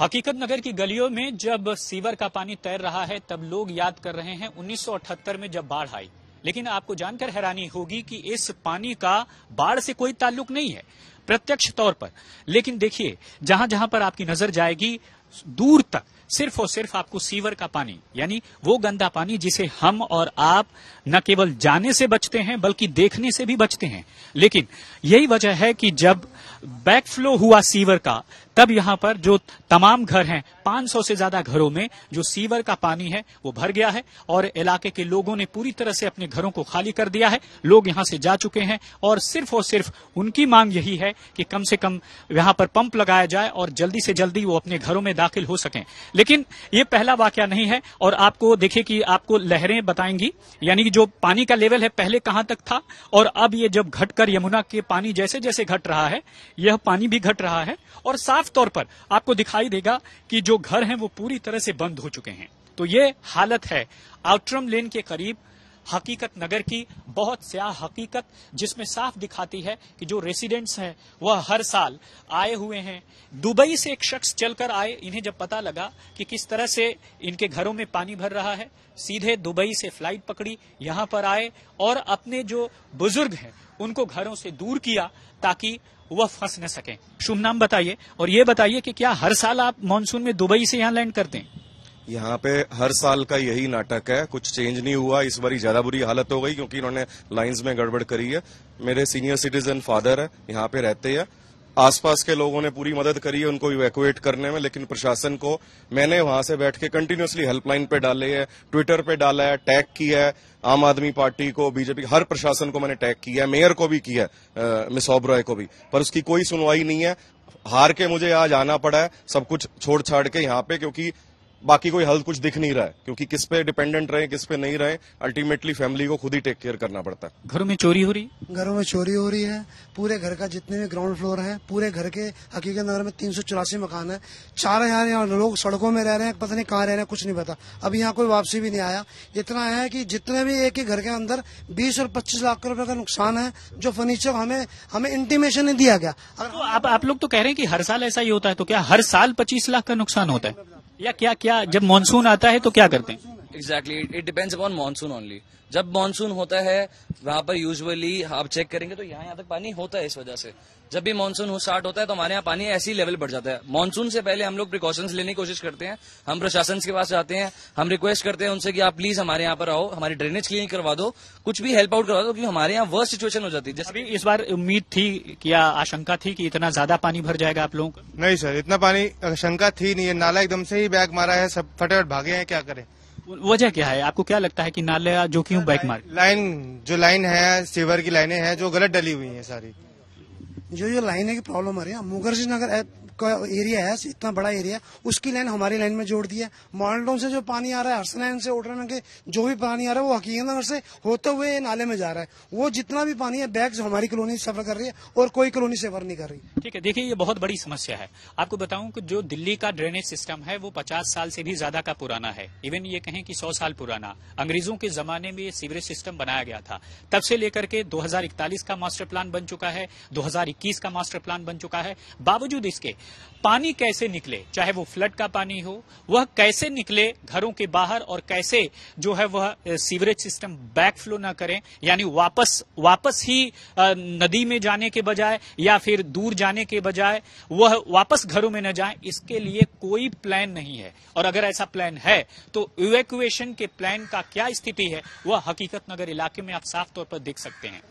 हकीकत नगर की गलियों में जब सीवर का पानी तैर रहा है तब लोग याद कर रहे हैं 1978 में जब बाढ़ आई लेकिन आपको जानकर हैरानी होगी कि इस पानी का बाढ़ से कोई ताल्लुक नहीं है प्रत्यक्ष तौर पर लेकिन देखिए जहां जहां पर आपकी नजर जाएगी दूर तक सिर्फ और सिर्फ आपको सीवर का पानी यानी वो गंदा पानी जिसे हम और आप न केवल जाने से बचते हैं बल्कि देखने से भी बचते हैं लेकिन यही वजह है कि जब बैकफ्लो हुआ सीवर का तब यहाँ पर जो तमाम घर हैं 500 से ज्यादा घरों में जो सीवर का पानी है वो भर गया है और इलाके के लोगों ने पूरी तरह से अपने घरों को खाली कर दिया है लोग यहाँ से जा चुके हैं और सिर्फ और सिर्फ उनकी मांग यही है कि कम से कम यहाँ पर पंप लगाया जाए और जल्दी से जल्दी वो अपने घरों में दाखिल हो सके लेकिन ये पहला वाक्य नहीं है और आपको देखे कि आपको लहरें बताएंगी यानी कि जो पानी का लेवल है पहले कहां तक था और अब ये जब घटकर यमुना के पानी जैसे जैसे घट रहा है यह पानी भी घट रहा है और साथ साफ तौर पर आपको दिखाई देगा कि जो घर हैं वो पूरी तरह से बंद हो चुके हैं तो ये हालत है आउटरम लेन के करीब हकीकत नगर की बहुत स्याह हकीकत जिसमें साफ दिखाती है कि जो रेसिडेंट्स हैं वह हर साल आए हुए हैं दुबई से एक शख्स चलकर आए इन्हें जब पता लगा कि किस तरह से इनके घरों में पानी भर रहा है सीधे दुबई से फ्लाइट पकड़ी यहां पर आए और अपने जो बुजुर्ग हैं उनको घरों से दूर किया ताकि वह फंस न सके शुभ नाम बताइए और ये बताइए कि क्या हर साल आप मानसून में दुबई से यहाँ लैंड करते हैं यहाँ पे हर साल का यही नाटक है कुछ चेंज नहीं हुआ इस बार ज्यादा बुरी हालत हो गई क्योंकि इन्होंने लाइंस में गड़बड़ करी है मेरे सीनियर सिटीजन फादर है यहाँ पे रहते हैं आसपास के लोगों ने पूरी मदद करी है उनको इवेकुएट करने में लेकिन प्रशासन को मैंने वहां से बैठ के कंटिन्यूसली हेल्पलाइन पे डाले है ट्विटर पे डाला है टैग किया है आम आदमी पार्टी को बीजेपी हर प्रशासन को मैंने टैग किया है मेयर को भी किया है मिस ओब्रॉय को भी पर उसकी कोई सुनवाई नहीं है हार के मुझे आज आना पड़ा है सब कुछ छोड़ छाड़ के यहाँ पे क्योंकि बाकी कोई हल कुछ दिख नहीं रहा है क्योंकि किस पे डिपेंडेंट रहे किस पे नहीं रहे अल्टीमेटली फैमिली को खुद ही टेक केयर करना पड़ता है घरों में चोरी हो रही है घरों में चोरी हो रही है पूरे घर का जितने भी ग्राउंड फ्लोर है पूरे घर के हकीकत नगर में तीन मकान है चार हजार यहाँ लोग सड़कों में रह रहे हैं पता नहीं कहाँ रह रहे हैं कुछ नहीं पता अभी यहाँ कोई वापसी भी नहीं आया इतना है की जितने भी एक ही घर के अंदर बीस और पच्चीस लाख रूपये का नुकसान है जो फर्नीचर हमें हमें इंटीमेशन नहीं दिया गया अगर तो आप, आप लोग तो कह रहे हैं कि हर साल ऐसा ही होता है तो क्या हर साल पच्चीस लाख का नुकसान होता है या क्या क्या जब मानसून आता है तो क्या करते हैं exactly it depends upon monsoon only जब मानसून होता है वहां पर यूजुअली आप चेक करेंगे तो यहाँ यहाँ तक पानी होता है इस वजह से जब भी मानसून हो स्टार्ट होता है तो हमारे यहाँ पानी ऐसी लेवल बढ़ जाता है मानसून से पहले हम लोग प्रिकॉशंस लेने की कोशिश करते हैं हम प्रशासन के पास जाते हैं हम रिक्वेस्ट करते हैं उनसे कि आप प्लीज हमारे यहाँ पर आओ हमारी ड्रेनेज क्लीन करवा दो कुछ भी हेल्प आउट करवा दो क्योंकि हमारे यहाँ वर्स्ट सिचुएशन हो जाती है जैसे इस बार उम्मीद थी या आशंका थी कि इतना ज्यादा पानी भर जाएगा आप लोगों को नहीं सर इतना पानी आशंका थी नहीं है नाला एकदम से ही बैग मारा है सब फटाफट भागे हैं क्या करें वजह क्या है आपको क्या लगता है कि नाले जो क्यों बाइक मार लाइन जो लाइन है सीवर की लाइनें हैं जो गलत डली हुई हैं सारी जो जो लाइने की प्रॉब्लम आ रही है मुखर्जी नगर का एरिया है इतना बड़ा एरिया उसकी लाइन हमारी लाइन में जोड़ दी है मॉडल से जो पानी आ रहा है लाइन से उठन के जो भी पानी आ रहा है वो हकीकत नगर से होते हुए नाले में जा रहा है वो जितना भी पानी है बैग हमारी कॉलोनी सफर कर रही है और कोई कॉलोनी सफर नहीं कर रही ठीक है देखिये ये बहुत बड़ी समस्या है आपको बताऊँ की जो दिल्ली का ड्रेनेज सिस्टम है वो पचास साल से भी ज्यादा का पुराना है इवन ये कहें कि सौ साल पुराना अंग्रेजों के जमाने में ये सीवरेज सिस्टम बनाया गया था तब से लेकर के दो का मास्टर प्लान बन चुका है दो इक्कीस का मास्टर प्लान बन चुका है बावजूद इसके पानी कैसे निकले चाहे वो फ्लड का पानी हो वह कैसे निकले घरों के बाहर और कैसे जो है वह सीवरेज सिस्टम बैकफ्लो ना करें यानी वापस वापस ही नदी में जाने के बजाय या फिर दूर जाने के बजाय वह वापस घरों में न जाए इसके लिए कोई प्लान नहीं है और अगर ऐसा प्लान है तो इवेक्युएशन के प्लान का क्या स्थिति है वह हकीकत नगर इलाके में आप साफ तौर पर देख सकते हैं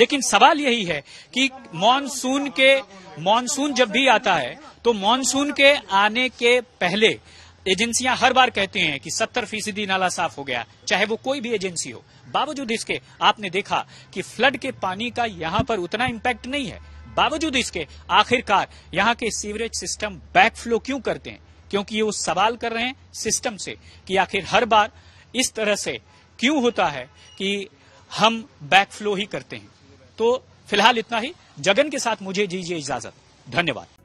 लेकिन सवाल यही है कि मॉनसून मानसून के मानसून जब भी आता है तो मानसून के आने के पहले एजेंसियां हर बार कहते हैं कि 70 फीसदी नाला साफ हो गया चाहे वो कोई भी एजेंसी हो बावजूद इसके आपने देखा कि फ्लड के पानी का यहां पर उतना इम्पैक्ट नहीं है बावजूद इसके आखिरकार यहां के सीवरेज सिस्टम बैकफ्लो क्यों करते हैं क्योंकि ये वो सवाल कर रहे हैं सिस्टम से कि आखिर हर बार इस तरह से क्यों होता है कि हम बैकफ्लो ही करते हैं तो फिलहाल इतना ही जगन के साथ मुझे दीजिए इजाजत धन्यवाद